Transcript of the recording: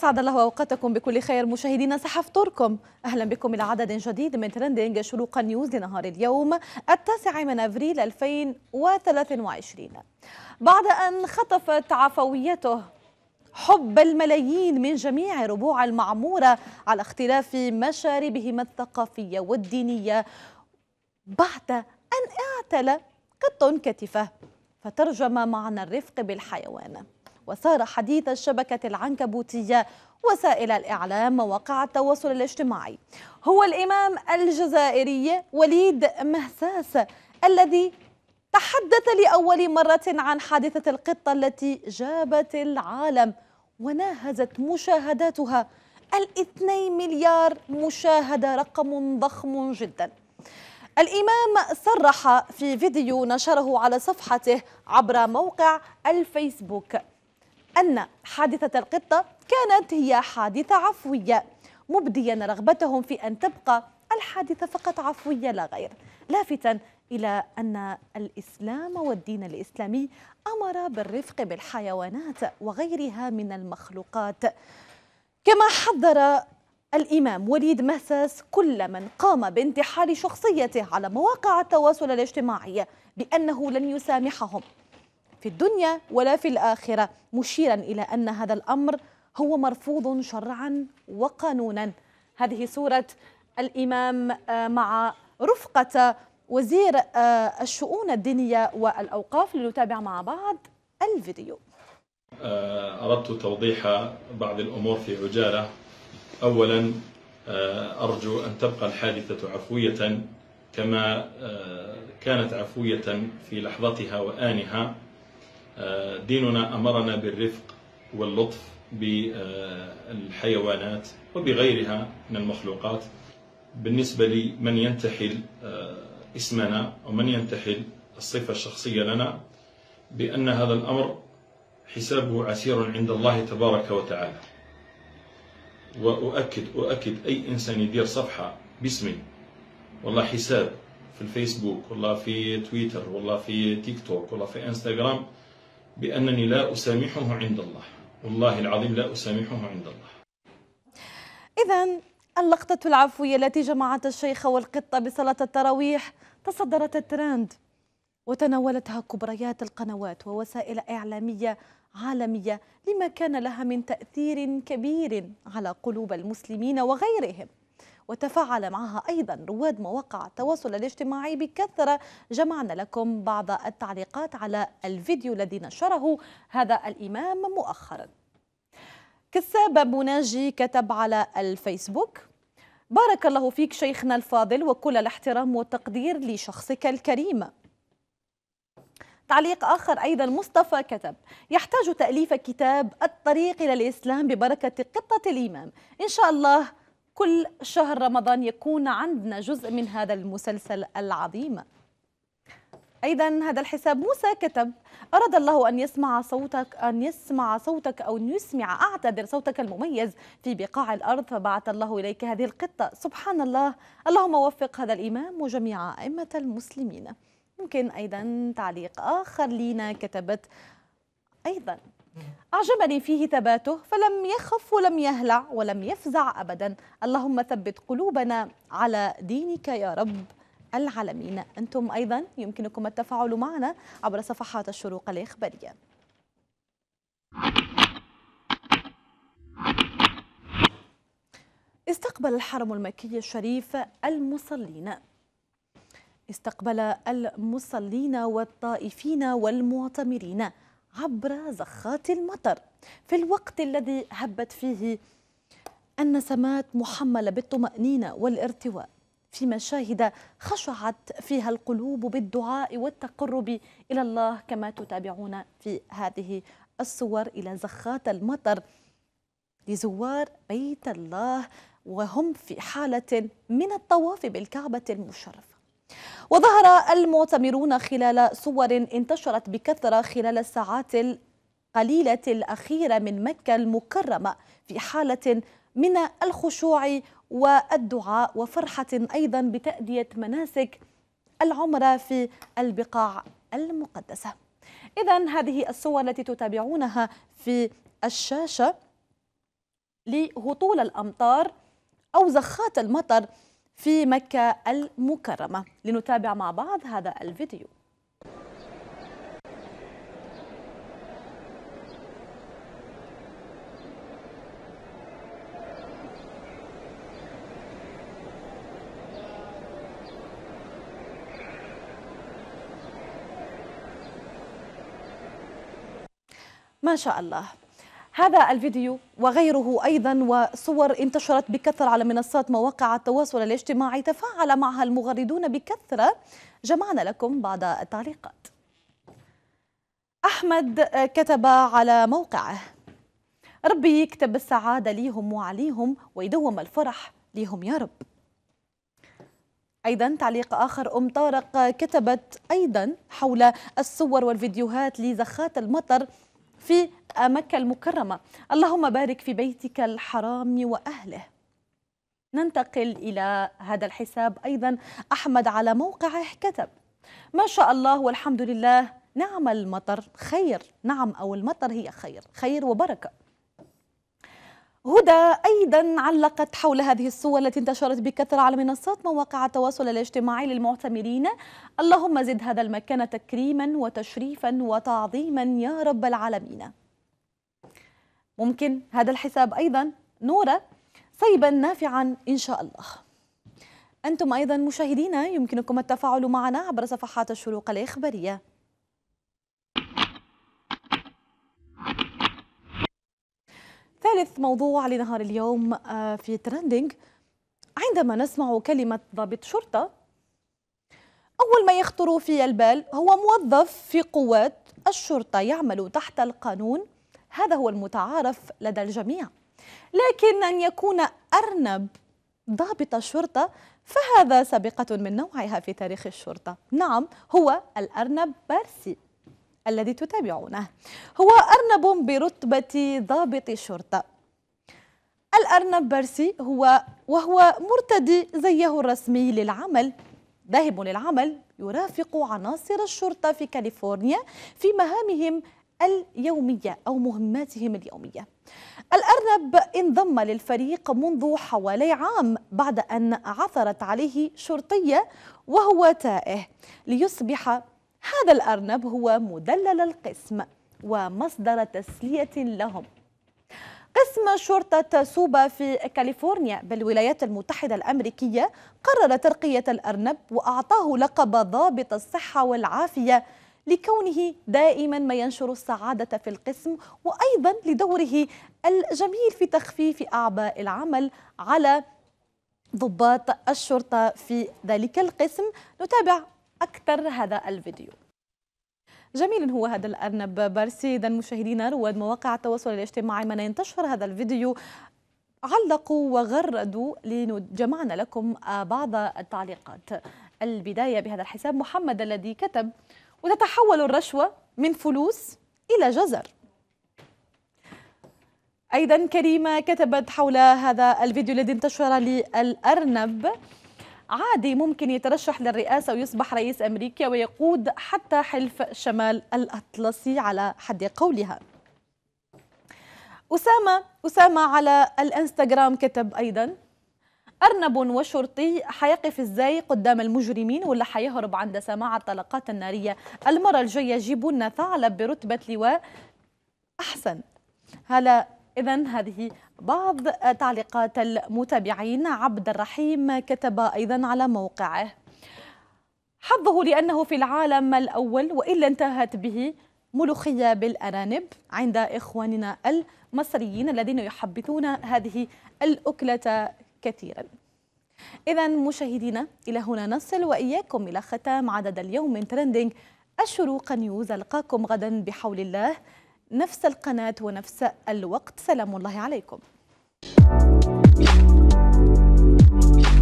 أسعد الله أوقاتكم بكل خير مشاهدينا سحف أهلا بكم إلى عدد جديد من ترندينج شروق نيوز لنهار اليوم التاسع من أبريل 2023 بعد أن خطفت عفويته حب الملايين من جميع ربوع المعمورة على اختلاف مشاربهما الثقافية والدينية بعد أن اعتلى قط كتفه فترجم معنى الرفق بالحيوان وصار حديث الشبكة العنكبوتية وسائل الإعلام مواقع التواصل الاجتماعي هو الإمام الجزائري وليد مهساس الذي تحدث لأول مرة عن حادثة القطة التي جابت العالم وناهزت مشاهداتها الاثنين مليار مشاهدة رقم ضخم جدا الإمام صرح في فيديو نشره على صفحته عبر موقع الفيسبوك أن حادثة القطة كانت هي حادثة عفوية مبديا رغبتهم في أن تبقى الحادثة فقط عفوية لا غير لافتا إلى أن الإسلام والدين الإسلامي أمر بالرفق بالحيوانات وغيرها من المخلوقات كما حذر الإمام وليد مساس كل من قام بانتحال شخصيته على مواقع التواصل الاجتماعي بأنه لن يسامحهم في الدنيا ولا في الآخرة مشيرا إلى أن هذا الأمر هو مرفوض شرعا وقانونا هذه صورة الإمام آه، مع رفقة وزير آه، الشؤون الدينية والأوقاف لنتابع مع بعض الفيديو آه، أردت توضيح بعض الأمور في عجالة أولا أرجو أن تبقى الحادثة عفوية كما كانت عفوية في لحظتها وآنها آه، ديننا أمرنا بالرفق واللطف بالحيوانات وبغيرها من المخلوقات بالنسبة لمن ينتحل آه، اسمنا ومن ينتحل الصفة الشخصية لنا بأن هذا الأمر حسابه عسير عند الله تبارك وتعالى وأؤكد أؤكد أي إنسان يدير صفحة باسمي والله حساب في الفيسبوك والله في تويتر والله في تيك توك والله في انستغرام بأنني لا أسامحه عند الله والله العظيم لا أسامحه عند الله إذا اللقطة العفوية التي جمعت الشيخ والقطة بصلاة التراويح تصدرت الترند وتناولتها كبريات القنوات ووسائل إعلامية عالمية لما كان لها من تأثير كبير على قلوب المسلمين وغيرهم وتفاعل معها أيضا رواد مواقع التواصل الاجتماعي بكثرة جمعنا لكم بعض التعليقات على الفيديو الذي نشره هذا الإمام مؤخرا كساب مناجي كتب على الفيسبوك بارك الله فيك شيخنا الفاضل وكل الاحترام والتقدير لشخصك الكريم تعليق آخر أيضا مصطفى كتب يحتاج تأليف كتاب الطريق إلى الإسلام ببركة قطة الإمام إن شاء الله كل شهر رمضان يكون عندنا جزء من هذا المسلسل العظيم أيضا هذا الحساب موسى كتب أراد الله أن يسمع صوتك أن يسمع صوتك أو أن يسمع أعتذر صوتك المميز في بقاع الأرض فبعث الله إليك هذه القطة سبحان الله اللهم وفق هذا الإمام وجميع أئمة المسلمين يمكن أيضا تعليق آخر لينا كتبت أيضا أعجبني فيه ثباته فلم يخف ولم يهلع ولم يفزع أبدا اللهم ثبت قلوبنا على دينك يا رب العالمين أنتم أيضا يمكنكم التفاعل معنا عبر صفحات الشروق الإخبارية استقبل الحرم المكي الشريف المصلين استقبل المصلين والطائفين والمعتمرين عبر زخات المطر في الوقت الذي هبت فيه النسمات محملة بالطمأنينة والارتواء في مشاهد خشعت فيها القلوب بالدعاء والتقرب إلى الله كما تتابعون في هذه الصور إلى زخات المطر لزوار بيت الله وهم في حالة من الطواف بالكعبة المشرفة وظهر المؤتمرون خلال صور انتشرت بكثرة خلال الساعات القليلة الأخيرة من مكة المكرمة في حالة من الخشوع والدعاء وفرحة أيضا بتأدية مناسك العمرة في البقاع المقدسة إذا هذه الصور التي تتابعونها في الشاشة لهطول الأمطار أو زخات المطر في مكة المكرمة لنتابع مع بعض هذا الفيديو ما شاء الله هذا الفيديو وغيره أيضا وصور انتشرت بكثرة على منصات مواقع التواصل الاجتماعي تفاعل معها المغردون بكثرة جمعنا لكم بعض التعليقات أحمد كتب على موقعه ربي يكتب السعادة ليهم وعليهم ويدوم الفرح ليهم يا رب أيضا تعليق آخر أم طارق كتبت أيضا حول الصور والفيديوهات لزخات المطر في مكة المكرمة اللهم بارك في بيتك الحرام وأهله ننتقل إلى هذا الحساب أيضا أحمد على موقعه كتب ما شاء الله والحمد لله نعم المطر خير نعم أو المطر هي خير خير وبركة هدى أيضا علقت حول هذه الصور التي انتشرت بكثرة على منصات مواقع التواصل الاجتماعي للمعتمرين اللهم زد هذا المكان تكريما وتشريفا وتعظيما يا رب العالمين ممكن هذا الحساب أيضا نورة صيبا نافعا إن شاء الله أنتم أيضا مشاهدينا يمكنكم التفاعل معنا عبر صفحات الشروق الإخبارية ثالث موضوع لنهار اليوم آه، في ترندنج عندما نسمع كلمة ضابط شرطة أول ما يخطر في البال هو موظف في قوات الشرطة يعمل تحت القانون هذا هو المتعارف لدى الجميع لكن أن يكون أرنب ضابط شرطة فهذا سابقة من نوعها في تاريخ الشرطة نعم هو الأرنب بارسي الذي تتابعونه هو أرنب برتبة ضابط شرطة الأرنب بارسي هو وهو مرتدي زيه الرسمي للعمل ذاهب للعمل يرافق عناصر الشرطة في كاليفورنيا في مهامهم اليومية أو مهماتهم اليومية الأرنب انضم للفريق منذ حوالي عام بعد أن عثرت عليه شرطية وهو تائه ليصبح هذا الأرنب هو مدلل القسم ومصدر تسلية لهم قسم شرطة سوبا في كاليفورنيا بالولايات المتحدة الأمريكية قرر ترقية الأرنب وأعطاه لقب ضابط الصحة والعافية لكونه دائما ما ينشر السعادة في القسم وأيضا لدوره الجميل في تخفيف أعباء العمل على ضباط الشرطة في ذلك القسم نتابع أكثر هذا الفيديو جميل هو هذا الأرنب بارسي إذا مشاهدينا رواد مواقع التواصل الاجتماعي من ينتشر هذا الفيديو علقوا وغردوا لجمعنا لكم بعض التعليقات البداية بهذا الحساب محمد الذي كتب وتتحول الرشوة من فلوس إلى جزر أيضا كريمة كتبت حول هذا الفيديو الذي انتشر للأرنب عادي ممكن يترشح للرئاسة ويصبح رئيس أمريكا ويقود حتى حلف شمال الأطلسي على حد قولها أسامة أسامة على الإنستغرام كتب أيضا أرنب وشرطي حيقف إزاي قدام المجرمين ولا حيهرب عند سماع الطلقات النارية المرة الجاية جيبوا لنا ثعلب برتبة لواء أحسن هلا إذا هذه بعض تعليقات المتابعين عبد الرحيم كتب أيضا على موقعه حظه لأنه في العالم الأول وإلا انتهت به ملوخية بالأرانب عند إخواننا المصريين الذين يحبثون هذه الأكلة كثيرا إذا مشاهدينا إلى هنا نصل وإياكم إلى ختام عدد اليوم من ترندينج الشروق نيوز ألقاكم غدا بحول الله نفس القناة ونفس الوقت سلام الله عليكم